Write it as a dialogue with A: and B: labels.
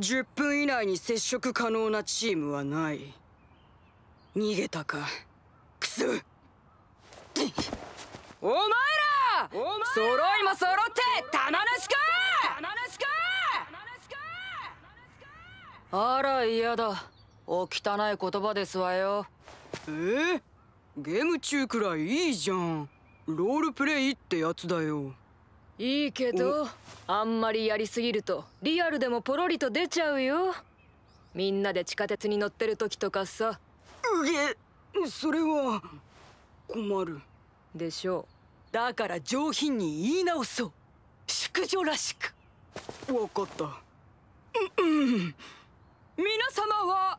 A: 10分以内に接触可能なチームはない逃げたかくすお前らお前揃いも揃って玉主か玉主
B: かあら嫌だお汚い言葉ですわよ
C: えゲーム中くらいいいじゃんロールプレイってやつだよいいけど
D: あんまりやりすぎるとリアルでもポロリと出ちゃうよみんなで地下鉄に乗ってる時とかさ
C: うげそれは困る
E: でしょうだから上品に言い直そう淑女らしく分かったうん、うん、皆
F: 様は